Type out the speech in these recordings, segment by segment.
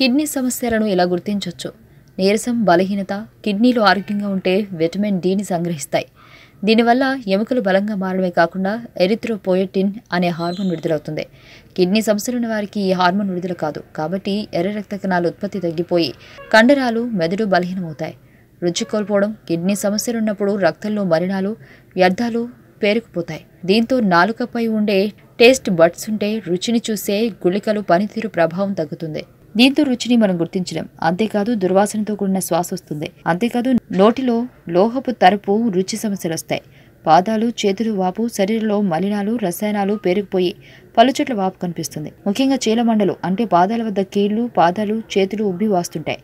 kidney సమస్యలను ఇలా గుర్తించవచ్చు నీరసం బలహీనత కిడ్నీలు ఆరోగ్యంగా ఉంటే విటమిన్ డిని సంగ్రహిస్తాయి దీనివల్ల ఎముకలు బలంగా మారడమే కాకుండా ఎరిథ్రోపోయటిన్ అనే హార్మోన్ విడుదలవుతుంది కిడ్నీ సమస్యలున్న వారికి ఈ హార్మోన్ విడుదల కాదు కాబట్టి ఎర్ర రక్త కణాలు ఉత్పత్తి తగ్గిపోయి కండరాలు మెదడు బలహీనమవుతాయి రుచి కోల్పోవడం కిడ్నీ సమస్యలు ఉన్నప్పుడు రక్తంలో మరణాలు వ్యర్థాలు పేరుకుపోతాయి దీంతో నాలుకపై ఉండే టేస్ట్ బడ్స్ ఉంటే రుచిని చూసే గుళికలు పనితీరు ప్రభావం తగ్గుతుంది దీంతో రుచిని మనం గుర్తించడం అంతేకాదు దుర్వాసనతో కూడిన శ్వాస వస్తుంది అంతేకాదు నోటిలో లోహపు తరపు రుచి సమస్యలు వస్తాయి పాదాలు చేతులు వాపు శరీరంలో మలినాలు రసాయనాలు పేరుకుపోయి పలు చెట్ల వాపు కనిపిస్తుంది ముఖ్యంగా చీలమండలు అంటే పాదాల వద్ద కీళ్లు పాదాలు చేతులు ఉబ్బి వాస్తుంటాయి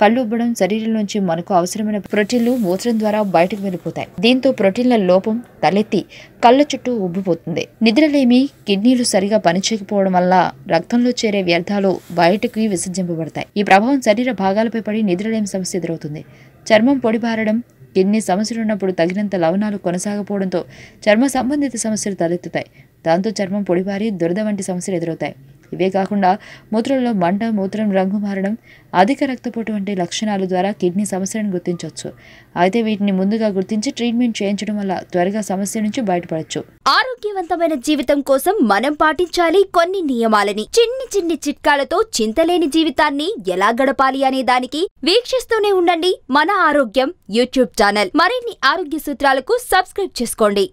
కళ్ళు ఉబ్బడం శరీరం నుంచి మనకు అవసరమైన ప్రోటీన్లు మూత్రం ద్వారా బయటకు వెళ్ళిపోతాయి దీంతో ప్రోటీన్ల లోపం తలెత్తి కళ్ళ చుట్టూ ఉబ్బిపోతుంది నిద్రలేమి కిడ్నీలు సరిగా పనిచేయకపోవడం వల్ల రక్తంలో చేరే వ్యర్థాలు బయటకు విసర్జింపబడతాయి ఈ ప్రభావం శరీర భాగాలపై పడి నిద్రలేమి సమస్య ఎదురవుతుంది చర్మం పొడిబారడం కిడ్నీ ఉన్నప్పుడు తగినంత లవణాలు కొనసాగపోవడంతో చర్మ సంబంధిత సమస్యలు తలెత్తుతాయి దాంతో చర్మం పొడిబారి దురద వంటి సమస్యలు ఎదురవుతాయి ఇవే కాకుండా మూత్రంలో మంట మూత్రం రంగు మారడం అధిక రక్తపోటు వంటి లక్షణాల ద్వారా కిడ్నీ సమస్యలను గుర్తించవచ్చు అయితే వీటిని ముందుగా గుర్తించి ట్రీట్మెంట్ చేయించడం వల్ల త్వరగా సమస్య నుంచి బయటపడచ్చు ఆరోగ్యవంతమైన జీవితం కోసం మనం పాటించాలి కొన్ని నియమాలని చిన్ని చిన్ని చిట్కాలతో చింతలేని జీవితాన్ని ఎలా గడపాలి అనే దానికి వీక్షిస్తూనే ఉండండి మన ఆరోగ్యం యూట్యూబ్ ఛానల్ మరిన్ని ఆరోగ్య సూత్రాలకు సబ్స్క్రైబ్ చేసుకోండి